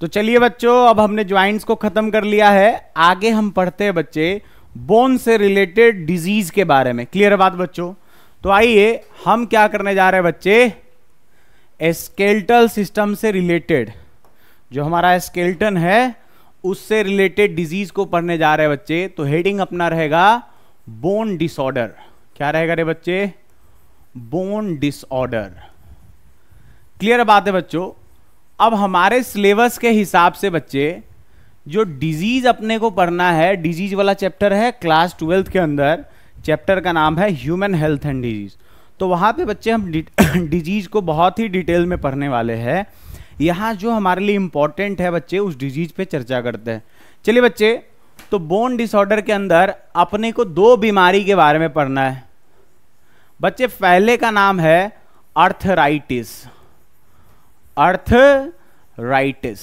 तो चलिए बच्चों अब हमने ज्वाइंट्स को खत्म कर लिया है आगे हम पढ़ते हैं बच्चे बोन से रिलेटेड डिजीज के बारे में क्लियर बात बच्चों तो आइए हम क्या करने जा रहे हैं बच्चे स्केल्टल सिस्टम से रिलेटेड जो हमारा स्केल्टन है उससे रिलेटेड डिजीज को पढ़ने जा रहे हैं बच्चे तो हेडिंग अपना रहेगा बोन डिसऑर्डर क्या रहेगा रे बच्चे बोन डिसऑर्डर क्लियर बात है बच्चों अब हमारे सिलेबस के हिसाब से बच्चे जो डिजीज अपने को पढ़ना है डिजीज वाला चैप्टर है क्लास ट्वेल्थ के अंदर चैप्टर का नाम है ह्यूमन हेल्थ एंड डिजीज तो वहाँ पे बच्चे हम डिजीज को बहुत ही डिटेल में पढ़ने वाले हैं यहाँ जो हमारे लिए इम्पॉर्टेंट है बच्चे उस डिजीज पे चर्चा करते हैं चलिए बच्चे तो बोन डिसऑर्डर के अंदर अपने को दो बीमारी के बारे में पढ़ना है बच्चे पहले का नाम है अर्थराइटिस अर्थ राइटिस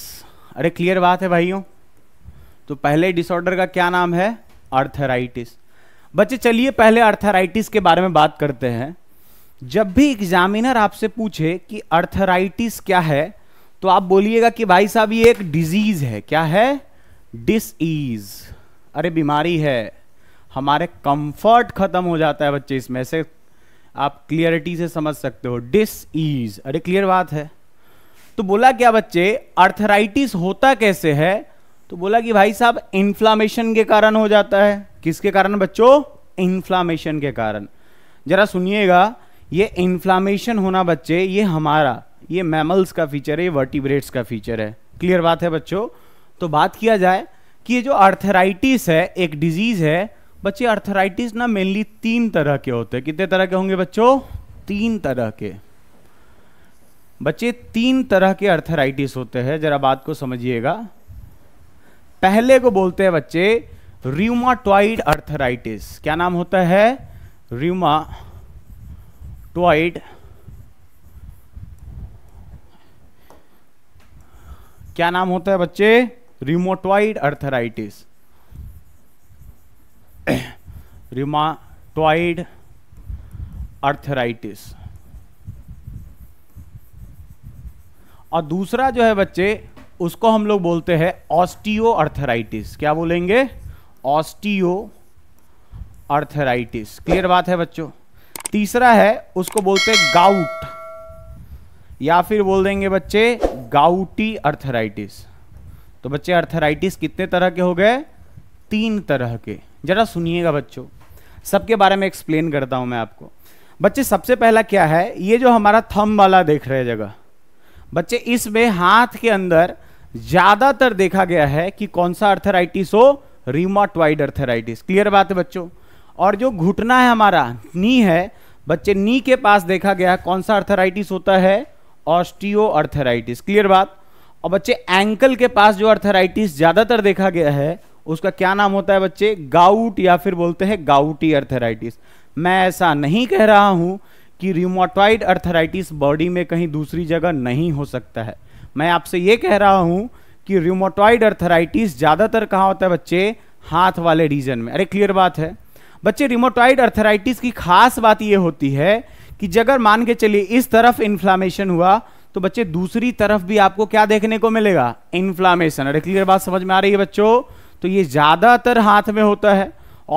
अरे क्लियर बात है भाइयों तो पहले डिसऑर्डर का क्या नाम है अर्थराइटिस बच्चे चलिए पहले अर्थराइटिस के बारे में बात करते हैं जब भी एग्जामिनर आपसे पूछे कि अर्थराइटिस क्या है तो आप बोलिएगा कि भाई साहब ये एक डिजीज है क्या है डिसईज अरे बीमारी है हमारे कंफर्ट खत्म हो जाता है बच्चे इसमें से आप क्लियरिटी से समझ सकते हो डिसईज अरे क्लियर बात है तो बोला क्या बच्चे अर्थराइटिस होता कैसे है तो बोला कि भाई साहब इन्फ्लामेशन के कारण हो जाता है किसके कारण बच्चों इन्फ्लामेशन के कारण जरा सुनिएगा ये इन्फ्लामेशन होना बच्चे ये हमारा ये मैमल्स का फीचर है ये वर्टिब्रेट्स का फीचर है क्लियर बात है बच्चों तो बात किया जाए कि ये जो अर्थराइटिस है एक डिजीज है बच्चे अर्थराइटिस ना मेनली तीन तरह के होते हैं कितने तरह के होंगे बच्चों तीन तरह के बच्चे तीन तरह के अर्थराइटिस होते हैं जरा बात को समझिएगा पहले को बोलते हैं बच्चे रिमाटॉइड अर्थराइटिस क्या नाम होता है रिमा टॉइड क्या नाम होता है बच्चे रिमोटॉइड अर्थराइटिस रिमाटॉइड अर्थराइटिस और दूसरा जो है बच्चे उसको हम लोग बोलते हैं ऑस्टियो अर्थराइटिस क्या बोलेंगे ऑस्टियो अर्थराइटिस क्लियर बात है बच्चों तीसरा है उसको बोलते हैं गाउट या फिर बोल देंगे बच्चे गाउटी अर्थराइटिस तो बच्चे अर्थराइटिस कितने तरह के हो गए तीन तरह के जरा सुनिएगा बच्चों सबके बारे में एक्सप्लेन करता हूं मैं आपको बच्चे सबसे पहला क्या है ये जो हमारा थम वाला देख रहे जगह बच्चे इसमें हाथ के अंदर ज्यादातर देखा गया है कि कौन सा अर्थराइटिस हो रिमोटवाइड अर्थराइटिस क्लियर बात है बच्चों और जो घुटना है हमारा नी है बच्चे नी के पास देखा गया कौन सा अर्थराइटिस होता है ऑस्टियो अर्थराइटिस क्लियर बात और बच्चे एंकल के पास जो अर्थराइटिस ज्यादातर देखा गया है उसका क्या नाम होता है बच्चे गाउट या फिर बोलते हैं गाउटी अर्थराइटिस मैं ऐसा नहीं कह रहा हूं कि रिमोटॉइड अर्थराइटिस बॉडी में कहीं दूसरी जगह नहीं हो सकता है मैं आपसे ये कह रहा हूँ कि रिमोटॉइड अर्थराइटिस ज़्यादातर कहाँ होता है बच्चे हाथ वाले रीजन में अरे क्लियर बात है बच्चे रिमोटॉइड अर्थराइटिस की खास बात यह होती है कि जगह मान के चलिए इस तरफ इन्फ्लामेशन हुआ तो बच्चे दूसरी तरफ भी आपको क्या देखने को मिलेगा इन्फ्लामेशन अरे क्लियर बात समझ में आ रही है बच्चों तो ये ज़्यादातर हाथ में होता है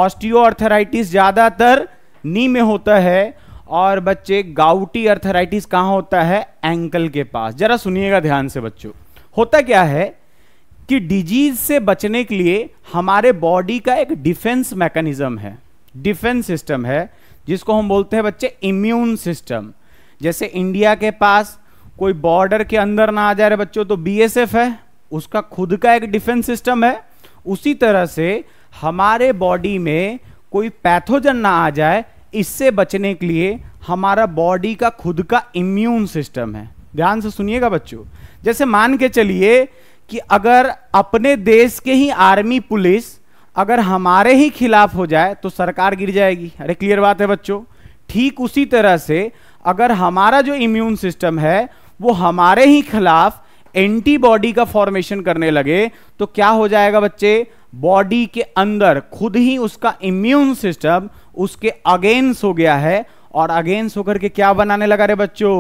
ऑस्टियो अर्थराइटिस ज़्यादातर नी में होता है और बच्चे गाउटी अर्थराइटिस कहाँ होता है एंकल के पास जरा सुनिएगा ध्यान से बच्चों होता क्या है कि डिजीज से बचने के लिए हमारे बॉडी का एक डिफेंस मैकेनिज्म है डिफेंस सिस्टम है जिसको हम बोलते हैं बच्चे इम्यून सिस्टम जैसे इंडिया के पास कोई बॉर्डर के अंदर ना आ जा रहे बच्चों तो बीएसएफ है उसका खुद का एक डिफेंस सिस्टम है उसी तरह से हमारे बॉडी में कोई पैथोजन ना आ जाए इससे बचने के लिए हमारा बॉडी का खुद का इम्यून सिस्टम है ध्यान से सुनिएगा बच्चों जैसे मान के चलिए कि अगर अपने देश के ही आर्मी पुलिस अगर हमारे ही खिलाफ हो जाए तो सरकार गिर जाएगी अरे क्लियर बात है बच्चों ठीक उसी तरह से अगर हमारा जो इम्यून सिस्टम है वो हमारे ही खिलाफ एंटीबॉडी का फॉर्मेशन करने लगे तो क्या हो जाएगा बच्चे बॉडी के अंदर खुद ही उसका इम्यून सिस्टम उसके अगेंस्ट हो गया है और अगेंस्ट होकर के क्या बनाने लगा रे बच्चों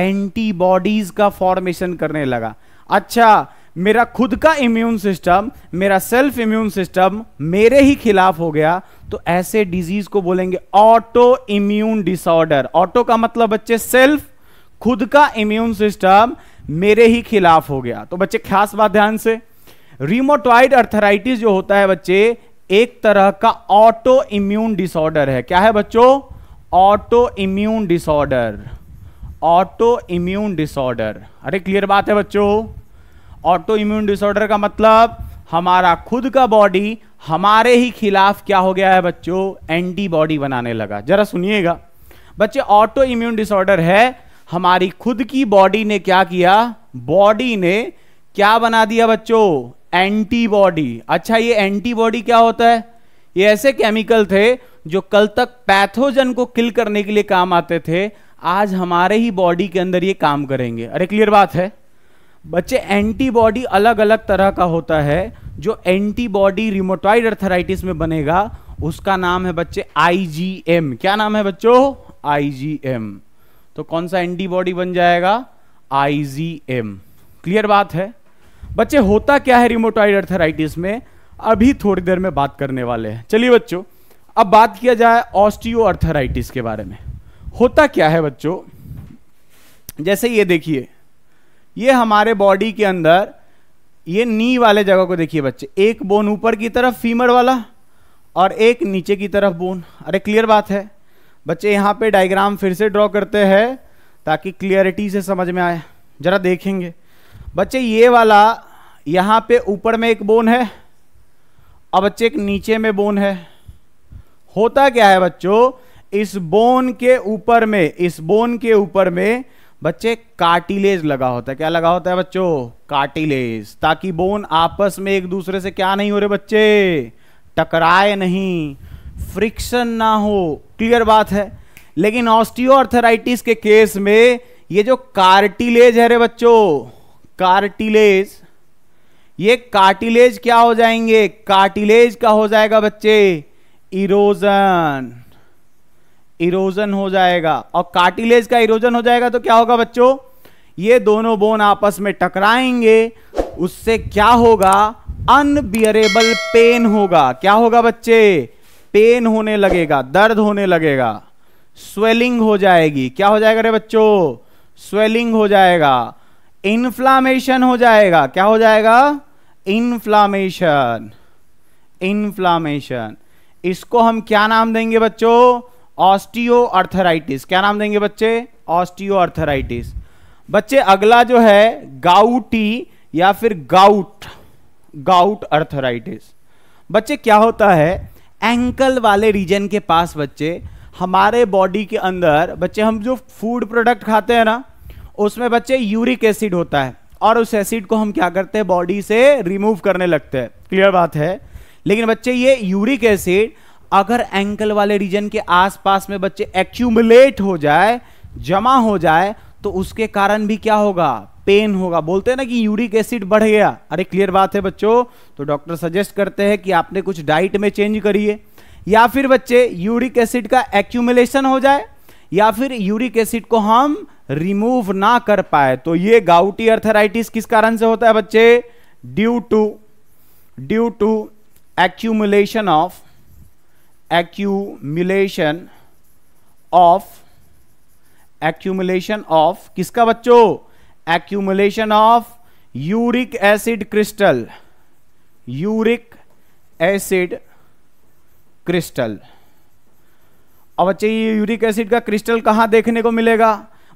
एंटीबॉडीज का फॉर्मेशन करने लगा अच्छा मेरा खुद का इम्यून सिस्टम मेरा सेल्फ इम्यून सिस्टम मेरे ही खिलाफ हो गया तो ऐसे डिजीज को बोलेंगे ऑटो इम्यून डिसऑर्डर ऑटो का मतलब बच्चे सेल्फ खुद का इम्यून सिस्टम मेरे ही खिलाफ हो गया तो बच्चे खास बात ध्यान से रिमोटॉइड अर्थराइटिस जो होता है बच्चे एक तरह का ऑटो इम्यून डिसऑर्डर है क्या है बच्चों autoimmune disorder autoimmune disorder अरे क्लियर बात है बच्चों ऑटो इम्यून डिसऑर्डर का मतलब हमारा खुद का बॉडी हमारे ही खिलाफ क्या हो गया है बच्चों एंटीबॉडी बनाने लगा जरा सुनिएगा बच्चे ऑटो इम्यून डिसऑर्डर है हमारी खुद की बॉडी ने क्या किया बॉडी ने क्या बना दिया बच्चों एंटीबॉडी अच्छा ये एंटीबॉडी क्या होता है ये ऐसे केमिकल थे जो कल तक पैथोजन को किल करने के लिए काम आते थे आज हमारे ही बॉडी के अंदर ये काम करेंगे अरे क्लियर बात है बच्चे एंटीबॉडी अलग अलग तरह का होता है जो एंटीबॉडी रिमोटॉइड अर्थराइटिस में बनेगा उसका नाम है बच्चे आईजीएम क्या नाम है बच्चों आईजीएम तो कौन सा एंटीबॉडी बन जाएगा आईजीएम क्लियर बात है बच्चे होता क्या है रिमोटॉइड अर्थराइटिस में अभी थोड़ी देर में बात करने वाले हैं चलिए बच्चों अब बात किया जाए ऑस्टियो अर्थराइटिस के बारे में होता क्या है बच्चों जैसे ये देखिए ये हमारे बॉडी के अंदर ये नी वाले जगह को देखिए बच्चे एक बोन ऊपर की तरफ फीमर वाला और एक नीचे की तरफ बोन अरे क्लियर बात है बच्चे यहाँ पे डायग्राम फिर से ड्रॉ करते हैं ताकि क्लियरिटी से समझ में आए ज़रा देखेंगे बच्चे ये वाला यहाँ पे ऊपर में एक बोन है अब बच्चे एक नीचे में बोन है होता क्या है बच्चों इस बोन के ऊपर में इस बोन के ऊपर में बच्चे कार्टिलेज लगा होता है क्या लगा होता है बच्चों कार्टिलेज ताकि बोन आपस में एक दूसरे से क्या नहीं हो रहे बच्चे टकराए नहीं फ्रिक्शन ना हो क्लियर बात है लेकिन ऑस्टियोआर्थराइटिस के केस में ये जो कार्टिलेज है रे बच्चों कार्टिलेज ये कार्टिलेज क्या हो जाएंगे कार्टिलेज का हो जाएगा बच्चे इरोजन इरोजन हो जाएगा और कार्टिलेज का इरोजन हो जाएगा तो क्या होगा बच्चों ये दोनों बोन आपस में टकराएंगे उससे क्या होगा अनबियरेबल पेन होगा क्या होगा बच्चे पेन होने लगेगा दर्द होने लगेगा स्वेलिंग हो जाएगी क्या हो जाएगा रे बच्चों स्वेलिंग हो जाएगा इन्फ्लामेशन हो जाएगा क्या हो जाएगा इन्फ्लामेशन इन्फ्लामेशन इसको हम क्या नाम देंगे बच्चों ऑस्टियो अर्थराइटिस क्या नाम देंगे बच्चे ऑस्टियो अर्थराइटिस बच्चे अगला जो है गाउटी या फिर गाउट गाउट अर्थराइटिस बच्चे क्या होता है एंकल वाले रीजन के पास बच्चे हमारे बॉडी के अंदर बच्चे हम जो फूड प्रोडक्ट खाते हैं ना उसमें बच्चे यूरिक एसिड होता है और उस एसिड को हम क्या करते हैं बॉडी से रिमूव करने लगते हैं क्लियर बात है लेकिन बच्चे ये यूरिक एसिड अगर एंकल वाले रीजन के आसपास में बच्चे एक्यूमुलेट हो जाए जमा हो जाए तो उसके कारण भी क्या होगा पेन होगा बोलते हैं ना कि यूरिक एसिड बढ़ गया अरे क्लियर बात है बच्चों तो डॉक्टर सजेस्ट करते हैं कि आपने कुछ डाइट में चेंज करिए या फिर बच्चे यूरिक एसिड का एक्यूमुलेशन हो जाए या फिर यूरिक एसिड को हम रिमूव ना कर पाए तो ये गाउटी अर्थराइटिस किस कारण से होता है बच्चे due to due to accumulation of accumulation of accumulation of किसका बच्चों accumulation of uric acid crystal uric acid crystal और बच्चे ये यूरिक एसिड का क्रिस्टल कहाँ देखने को मिलेगा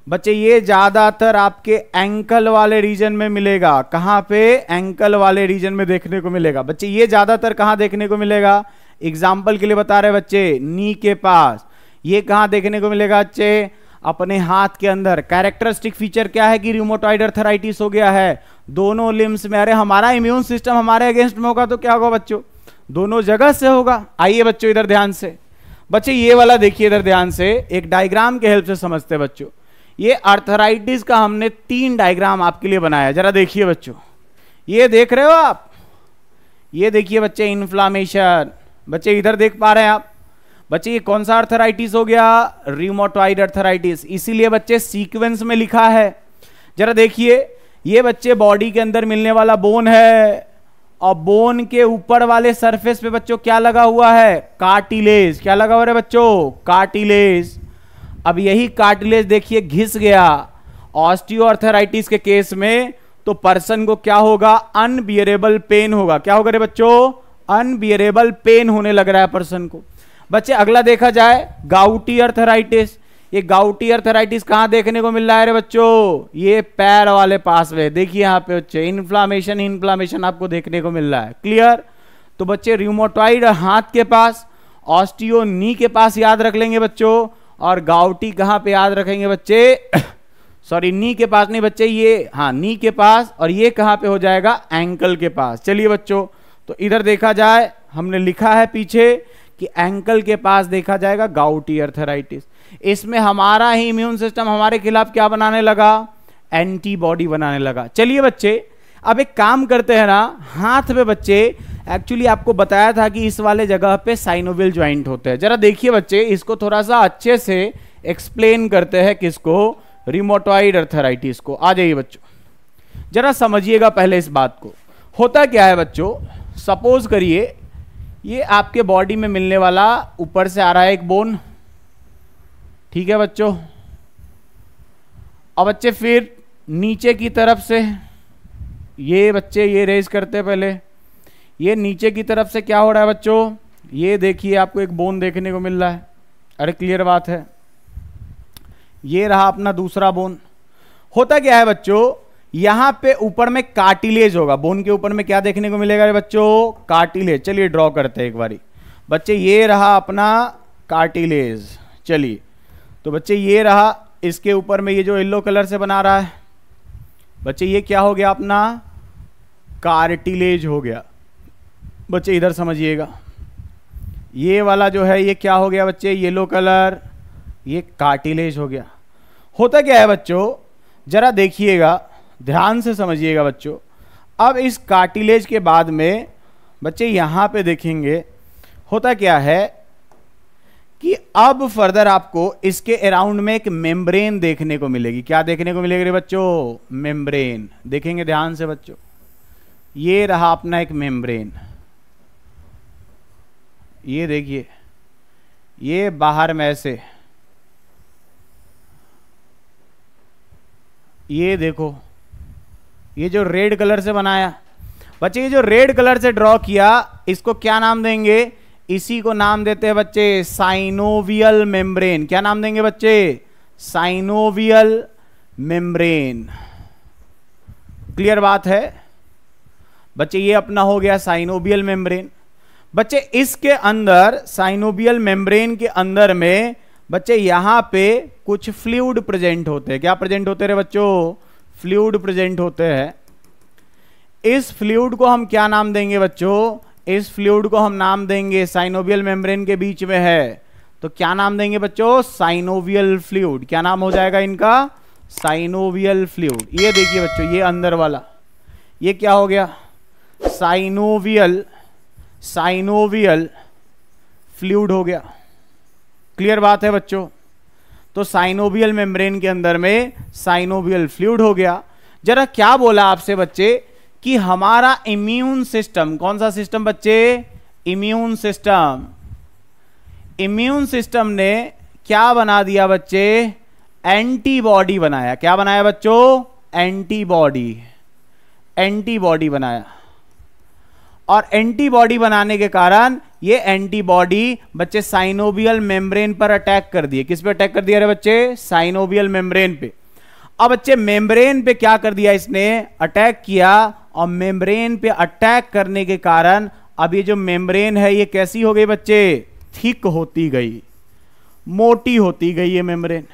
बच्चे ये ज़्यादातर आपके एंकल वाले रीजन में मिलेगा कहाँ पे एंकल वाले रीजन में देखने को मिलेगा बच्चे ये ज़्यादातर कहाँ देखने को मिलेगा एग्जाम्पल के लिए बता रहे बच्चे नी के पास ये कहाँ देखने को मिलेगा बच्चे अपने हाथ के अंदर कैरेक्टरिस्टिक फीचर क्या है कि रिमोटॉइड अर्थराइटिस हो गया है दोनों लिम्स में अरे हमारा इम्यून सिस्टम हमारे अगेंस्ट में होगा तो क्या होगा बच्चों दोनों जगह से होगा आइए बच्चों इधर ध्यान से बच्चे ये वाला देखिए इधर ध्यान से एक डायग्राम के हेल्प से समझते हैं बच्चों ये आर्थराइटिस का हमने तीन डायग्राम आपके लिए बनाया जरा देखिए बच्चों ये देख रहे हो आप ये देखिए बच्चे इन्फ्लामेशन बच्चे इधर देख पा रहे हैं आप बच्चे ये कौन सा अर्थराइटिस हो गया रिमोटॉइड अर्थराइटिस इसीलिए बच्चे सीक्वेंस में लिखा है जरा देखिए ये बच्चे बॉडी के अंदर मिलने वाला बोन है और बोन के ऊपर वाले सरफेस पे बच्चों क्या लगा हुआ है कार्टिलेज क्या लगा हुआ है बच्चों कार्टिलेज अब यही कार्टिलेज देखिए घिस गया ऑस्टियोआर्थराइटिस के केस में तो पर्सन को क्या होगा अनबियरेबल पेन होगा क्या होगा रे बच्चों अनबियरेबल पेन होने लग रहा है पर्सन को बच्चे अगला देखा जाए गाउटी अर्थराइटिस ये गाउटी अर्थराइटिस कहाँ देखने को मिल रहा है रे बच्चों ये पैर वाले पास में देखिए यहाँ पे बच्चे इन्फ्लामेशन इन्फ्लामेशन आपको देखने को मिल रहा है क्लियर तो बच्चे रिमोटॉइड हाथ के पास ऑस्टियो नी के पास याद रख लेंगे बच्चों और गाउटी कहाँ पे याद रखेंगे बच्चे सॉरी नी के पास नहीं बच्चे ये हाँ नी के पास और ये कहाँ पे हो जाएगा एंकल के पास चलिए बच्चों तो इधर देखा जाए हमने लिखा है पीछे कि एंकल के पास देखा जाएगा गाउटी अर्थराइटिस इसमें हमारा ही इम्यून सिस्टम हमारे खिलाफ क्या बनाने लगा एंटीबॉडी बनाने लगा चलिए बच्चे अब एक काम करते हैं ना हाथ पे बच्चे एक्चुअली आपको बताया था कि इस वाले जगह पे साइनोविल ज्वाइंट होते हैं जरा देखिए बच्चे इसको थोड़ा सा अच्छे से एक्सप्लेन करते हैं किसको रिमोटॉइड अर्थराइटिस को आ जाइए बच्चों जरा समझिएगा पहले इस बात को होता क्या है बच्चों सपोज करिए ये आपके बॉडी में मिलने वाला ऊपर से आ रहा है एक बोन ठीक है बच्चों और बच्चे फिर नीचे की तरफ से ये बच्चे ये रेज करते पहले ये नीचे की तरफ से क्या हो रहा है बच्चों ये देखिए आपको एक बोन देखने को मिल रहा है अरे क्लियर बात है ये रहा अपना दूसरा बोन होता क्या है बच्चों यहां पे ऊपर में कार्टिलेज होगा बोन के ऊपर में क्या देखने को मिलेगा बच्चों कार्टिलेज चलिए ड्रॉ करते हैं एक बारी बच्चे ये रहा अपना कार्टिलेज चलिए तो बच्चे ये रहा इसके ऊपर में ये जो येल्लो कलर से बना रहा है बच्चे ये क्या हो गया अपना कार्टिलेज हो गया बच्चे इधर समझिएगा ये वाला जो है ये क्या हो गया बच्चे येलो कलर ये कार्टिलेज हो गया होता क्या है बच्चों ज़रा देखिएगा ध्यान से समझिएगा बच्चों अब इस कार्टिलेज के बाद में बच्चे यहाँ पे देखेंगे होता क्या है कि अब फर्दर आपको इसके अराउंड में एक मेम्ब्रेन देखने को मिलेगी क्या देखने को मिलेगी बच्चों मेम्ब्रेन देखेंगे ध्यान से बच्चों ये रहा अपना एक मेम्ब्रेन ये देखिए ये बाहर में ऐसे ये देखो ये जो रेड कलर से बनाया बच्चे ये जो रेड कलर से ड्रॉ किया इसको क्या नाम देंगे इसी को नाम देते हैं बच्चे साइनोवियल मेम्ब्रेन क्या नाम देंगे बच्चे साइनोवियल मेम्ब्रेन क्लियर बात है बच्चे ये अपना हो गया साइनोबियल मेम्ब्रेन बच्चे इसके अंदर साइनोबियल मेम्ब्रेन के अंदर में बच्चे यहां पे कुछ फ्लूड प्रेजेंट होते हैं क्या प्रेजेंट होते रहे बच्चों फ्लूड प्रेजेंट होते हैं इस फ्लूड को हम क्या नाम देंगे बच्चों इस फ्लूड को हम नाम देंगे साइनोवियल मेम्ब्रेन के बीच में है तो क्या नाम देंगे बच्चों साइनोवियल फ्लूड क्या नाम हो जाएगा इनका साइनोवियल फ्लूड ये देखिए बच्चों ये अंदर वाला ये क्या हो गया साइनोवियल साइनोवियल फ्लूड हो गया क्लियर बात है बच्चों तो साइनोवियल मेम्ब्रेन के अंदर में साइनोवियल फ्लूड हो गया जरा क्या बोला आपसे बच्चे कि हमारा इम्यून सिस्टम कौन सा सिस्टम बच्चे इम्यून सिस्टम इम्यून सिस्टम ने क्या बना दिया बच्चे एंटीबॉडी बनाया क्या बनाया बच्चों एंटीबॉडी एंटीबॉडी बनाया और एंटीबॉडी बनाने के कारण ये एंटीबॉडी बच्चे साइनोबियल मेम्ब्रेन पर अटैक कर दिए किस पे अटैक कर दिया रे बच्चे साइनोबियल मेम्ब्रेन पे अब बच्चे मेम्ब्रेन पे क्या कर दिया इसने अटैक किया और मेम्ब्रेन पे अटैक करने के कारण अब ये जो मेम्ब्रेन है ये कैसी हो गई बच्चे थिक होती गई मोटी होती गई ये मेम्ब्रेन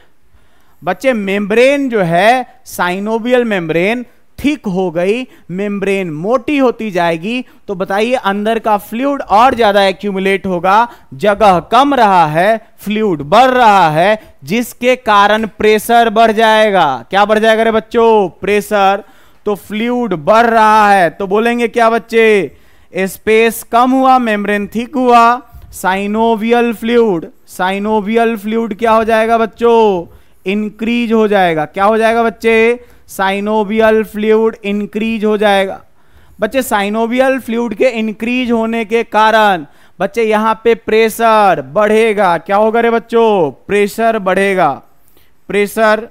बच्चे मेम्ब्रेन जो है साइनोबियल मेम्ब्रेन थिक हो गई मेम्ब्रेन मोटी होती जाएगी तो बताइए अंदर का फ्लूड और ज्यादा एक्यूमुलेट होगा जगह कम रहा है फ्लूड बढ़ रहा है जिसके कारण प्रेशर बढ़ जाएगा क्या बढ़ जाएगा रे बच्चों प्रेशर तो फ्लूड बढ़ रहा है तो बोलेंगे क्या बच्चे स्पेस कम हुआ मेम्ब्रेन थिक हुआ साइनोवियल फ्लूड साइनोवियल फ्लूड क्या हो जाएगा बच्चों इंक्रीज हो जाएगा क्या हो जाएगा बच्चे साइनोवियल फ्लूड इंक्रीज हो जाएगा बच्चे साइनोवियल फ्लूड के इंक्रीज होने के कारण बच्चे यहां पे प्रेशर बढ़ेगा क्या होगा रे बच्चों प्रेशर बढ़ेगा प्रेशर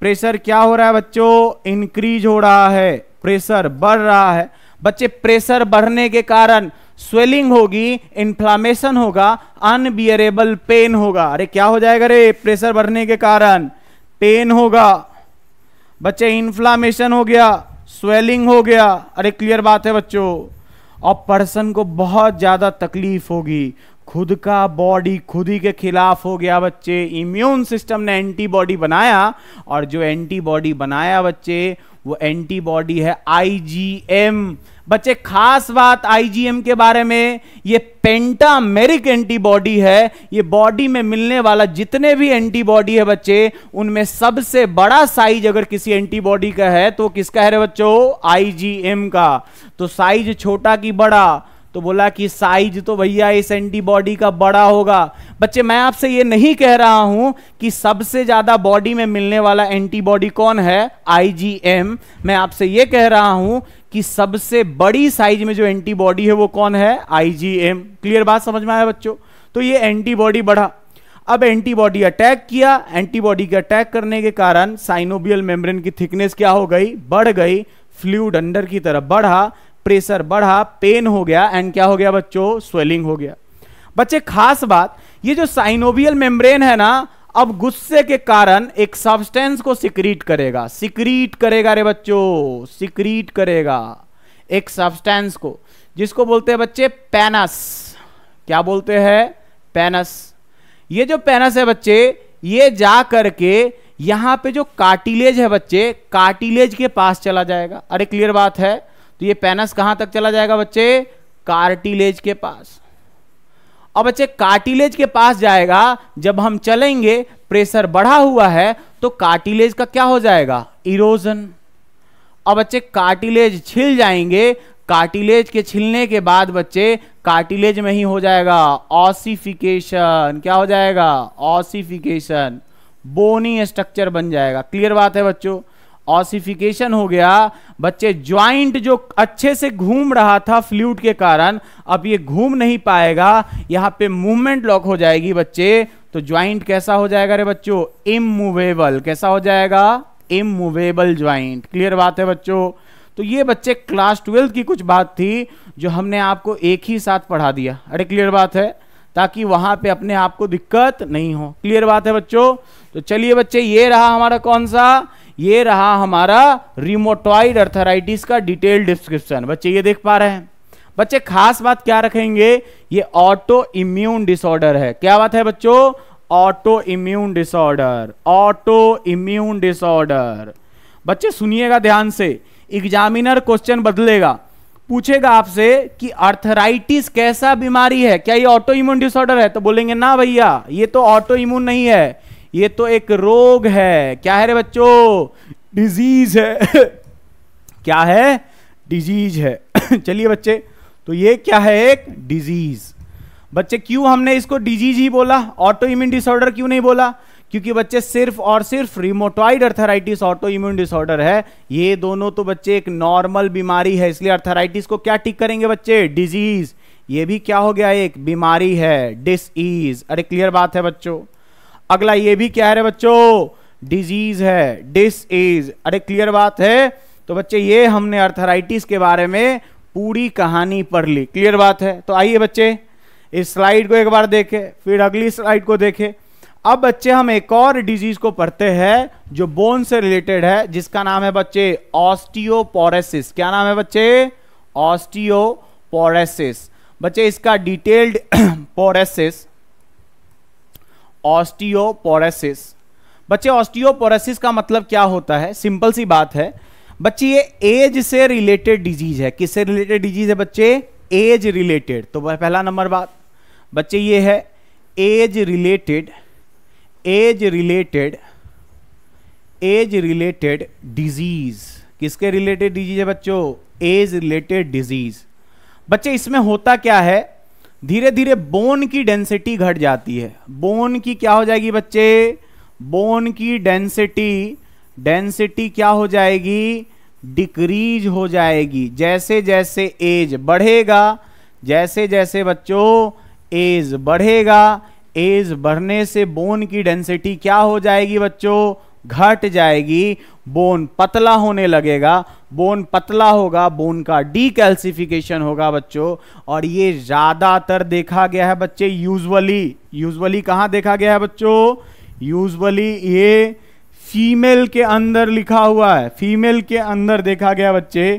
प्रेशर क्या हो रहा है बच्चों इंक्रीज हो रहा है प्रेशर बढ़ रहा है बच्चे प्रेशर बढ़ने के कारण स्वेलिंग होगी इन्फ्लामेशन होगा अनबियरेबल पेन होगा अरे क्या हो जाएगा रे प्रेशर बढ़ने के कारण पेन होगा बच्चे इन्फ्लामेशन हो गया स्वेलिंग हो गया अरे क्लियर बात है बच्चों और पर्सन को बहुत ज़्यादा तकलीफ होगी खुद का बॉडी खुद ही के खिलाफ हो गया बच्चे इम्यून सिस्टम ने एंटीबॉडी बनाया और जो एंटीबॉडी बनाया बच्चे वो एंटीबॉडी है आईजीएम बच्चे खास बात आईजीएम के बारे में ये पेंटामेरिक एंटीबॉडी है ये बॉडी में मिलने वाला जितने भी एंटीबॉडी है बच्चे उनमें सबसे बड़ा साइज अगर किसी एंटीबॉडी का है तो किसका है रे बच्चों आईजीएम का तो साइज छोटा की बड़ा तो बोला कि साइज तो भैया इस एंटीबॉडी का बड़ा होगा बच्चे मैं आपसे ये नहीं कह रहा हूं कि सबसे ज्यादा बॉडी में मिलने वाला एंटीबॉडी कौन है आईजीएम मैं आपसे ये कह रहा हूं कि सबसे बड़ी साइज में जो एंटीबॉडी है वो कौन है आईजीएम क्लियर बात समझ में आया बच्चों तो ये एंटीबॉडी बढ़ा अब एंटीबॉडी अटैक किया एंटीबॉडी के अटैक करने के कारण साइनोबियल मेम्ब्रेन की थिकनेस क्या हो गई बढ़ गई फ्लूड अंडर की तरफ बढ़ा प्रेशर बढ़ा पेन हो गया एंड क्या हो गया बच्चों स्वेलिंग हो गया बच्चे खास बात ये जो साइनोवियल मेम्ब्रेन है ना अब गुस्से के कारण एक सब्सटेंस को सिक्रीट करेगा सिक्रीट करेगा रे बच्चों सिक्रीट करेगा एक सब्सटेंस को जिसको बोलते हैं बच्चे पेनस क्या बोलते हैं पेनस ये जो पेनस है बच्चे ये जा करके यहां पे जो कार्टिलेज है बच्चे कार्टिलेज के पास चला जाएगा अरे क्लियर बात है तो ये पेनस कहां तक चला जाएगा बच्चे कार्टिलेज के पास और बच्चे कार्टिलेज के पास जाएगा जब हम चलेंगे प्रेशर बढ़ा हुआ है तो कार्टिलेज का क्या हो जाएगा इरोजन और बच्चे कार्टिलेज छिल जाएंगे कार्टिलेज के छिलने के बाद बच्चे कार्टिलेज में ही हो जाएगा ऑसिफिकेशन क्या हो जाएगा ऑसिफिकेशन बोनी स्ट्रक्चर बन जाएगा क्लियर बात है बच्चों ऑसिफिकेशन हो गया बच्चे ज्वाइंट जो अच्छे से घूम रहा था फ्लूट के कारण अब ये घूम नहीं पाएगा यहाँ पे मूवमेंट लॉक हो जाएगी बच्चे तो ज्वाइंट कैसा हो जाएगा रे बच्चों इमूवेबल कैसा हो जाएगा इमूवेबल ज्वाइंट क्लियर बात है बच्चों तो ये बच्चे क्लास ट्वेल्थ की कुछ बात थी जो हमने आपको एक ही साथ पढ़ा दिया अरे क्लियर बात है ताकि वहां पे अपने आप को दिक्कत नहीं हो क्लियर बात है बच्चों तो चलिए बच्चे ये रहा हमारा कौन सा ये रहा हमारा रिमोटॉइड अर्थराइटिस का डिटेल डिस्क्रिप्शन बच्चे ये देख पा रहे हैं बच्चे खास बात क्या रखेंगे ये ऑटो इम्यून डिसऑर्डर है क्या बात है बच्चों autoimmune disorder autoimmune disorder बच्चे सुनिएगा ध्यान से एग्जामिनर क्वेश्चन बदलेगा पूछेगा आपसे कि अर्थराइटिस कैसा बीमारी है क्या ये ऑटो इम्यून डिसऑर्डर है तो बोलेंगे ना भैया ये तो ऑटो इम्यून नहीं है ये तो एक रोग है क्या है रे बच्चों डिजीज है क्या है डिजीज है चलिए बच्चे तो ये क्या है एक डिजीज बच्चे क्यों हमने इसको डिजीज ही बोला ऑटो इम्यून डिसऑर्डर क्यों नहीं बोला क्योंकि बच्चे सिर्फ और सिर्फ rheumatoid arthritis autoimmune disorder है ये दोनों तो बच्चे एक नॉर्मल बीमारी है इसलिए अर्थराइटिस को क्या टिक करेंगे बच्चे डिजीज ये भी क्या हो गया एक बीमारी है डिस अरे क्लियर बात है बच्चों अगला ये भी क्या है बच्चों डिजीज है डिस इज अरे क्लियर बात है तो बच्चे ये हमने अर्थराइटिस के बारे में पूरी कहानी पढ़ ली क्लियर बात है तो आइए बच्चे इस स्लाइड को एक बार देखें फिर अगली स्लाइड को देखें अब बच्चे हम एक और डिजीज को पढ़ते हैं जो बोन से रिलेटेड है जिसका नाम है बच्चे ऑस्टियोपोरेसिस क्या नाम है बच्चे ऑस्टियोपोरेसिस बच्चे इसका डिटेल्ड पोरेसिस ऑस्टियोपोरेसिस बच्चे ऑस्टियोपोरेसिस का मतलब क्या होता है सिंपल सी बात है बच्चे ये एज से रिलेटेड डिजीज है किससे रिलेटेड डिजीज है बच्चे एज रिलेटेड तो पहला नंबर बात बच्चे ये है age related age related age related disease किसके रिलेटेड डिजीज है बच्चों एज रिलेटेड डिजीज बच्चे इसमें होता क्या है धीरे धीरे बोन की डेंसिटी घट जाती है बोन की क्या हो जाएगी बच्चे बोन की डेंसिटी डेंसिटी क्या हो जाएगी डिक्रीज हो जाएगी जैसे जैसे एज बढ़ेगा जैसे जैसे बच्चों एज बढ़ेगा एज बढ़ने से बोन की डेंसिटी क्या हो जाएगी बच्चों घट जाएगी बोन पतला होने लगेगा बोन पतला होगा बोन का डीकैल्सिफिकेशन होगा बच्चों और ये ज़्यादातर देखा गया है बच्चे यूजुअली यूजुअली कहाँ देखा गया है बच्चों यूजुअली ये फीमेल के अंदर लिखा हुआ है फीमेल के अंदर देखा गया बच्चे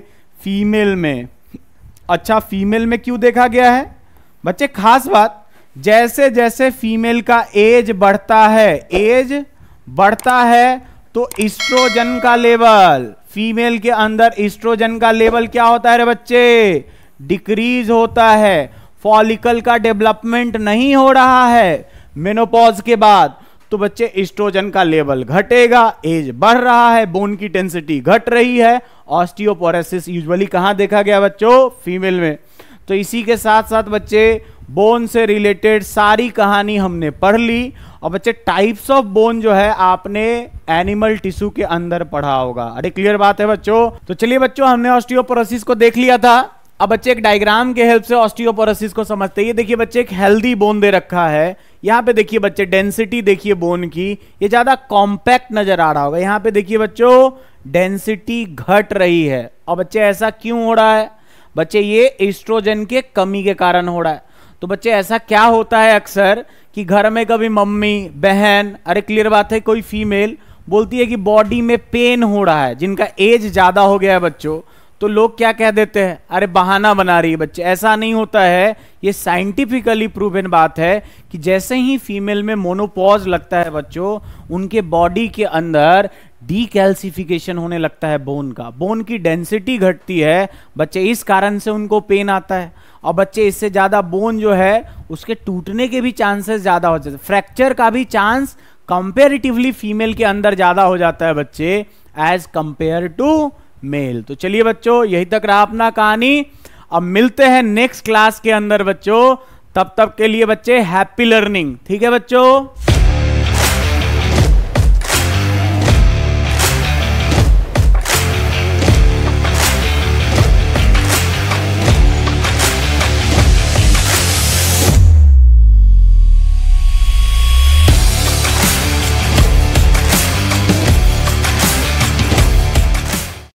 फीमेल में अच्छा फीमेल में क्यों देखा गया है बच्चे खास बात जैसे जैसे फीमेल का एज बढ़ता है एज बढ़ता है तो इस्ट्रोजन का लेवल फीमेल के अंदर इस्ट्रोजन का लेवल क्या होता है रे बच्चे डिक्रीज होता है फॉलिकल का डेवलपमेंट नहीं हो रहा है मेनोपॉज के बाद तो बच्चे इस्ट्रोजन का लेवल घटेगा एज बढ़ रहा है बोन की टेंसिटी घट रही है ऑस्टियोपोरेसिस यूजुअली कहाँ देखा गया बच्चों फीमेल में तो इसी के साथ साथ बच्चे बोन से रिलेटेड सारी कहानी हमने पढ़ ली और बच्चे टाइप्स ऑफ बोन जो है आपने एनिमल टिश्यू के अंदर पढ़ा होगा अरे क्लियर बात है बच्चों तो चलिए बच्चों हमने ऑस्टियोपोरोसिस को देख लिया था अब बच्चे एक डायग्राम के हेल्प से ऑस्टियोपोरोसिस को समझते हैं देखिए बच्चे एक हेल्दी बोन दे रखा है यहाँ पे देखिए बच्चे डेंसिटी देखिए बोन की ये ज़्यादा कॉम्पैक्ट नज़र आ रहा होगा यहाँ पे देखिए बच्चों डेंसिटी घट रही है और बच्चे ऐसा क्यों हो रहा है बच्चे ये एस्ट्रोजन के कमी के कारण हो रहा है तो बच्चे ऐसा क्या होता है अक्सर कि घर में कभी मम्मी बहन अरे क्लियर बात है कोई फीमेल बोलती है कि बॉडी में पेन हो रहा है जिनका एज ज़्यादा हो गया है बच्चों तो लोग क्या कह देते हैं अरे बहाना बना रही है बच्चे ऐसा नहीं होता है ये साइंटिफिकली प्रूवन बात है कि जैसे ही फीमेल में मोनोपॉज लगता है बच्चों उनके बॉडी के अंदर डीकैल्सिफिकेशन होने लगता है बोन का बोन की डेंसिटी घटती है बच्चे इस कारण से उनको पेन आता है और बच्चे इससे ज़्यादा बोन जो है उसके टूटने के भी चांसेस ज़्यादा हो जाते हैं फ्रैक्चर का भी चांस कंपेरेटिवली फीमेल के अंदर ज़्यादा हो जाता है बच्चे एज कंपेयर टू मेल तो चलिए बच्चों यही तक रहा अपना कहानी अब मिलते हैं नेक्स्ट क्लास के अंदर बच्चों तब तक के लिए बच्चे हैप्पी लर्निंग ठीक है बच्चों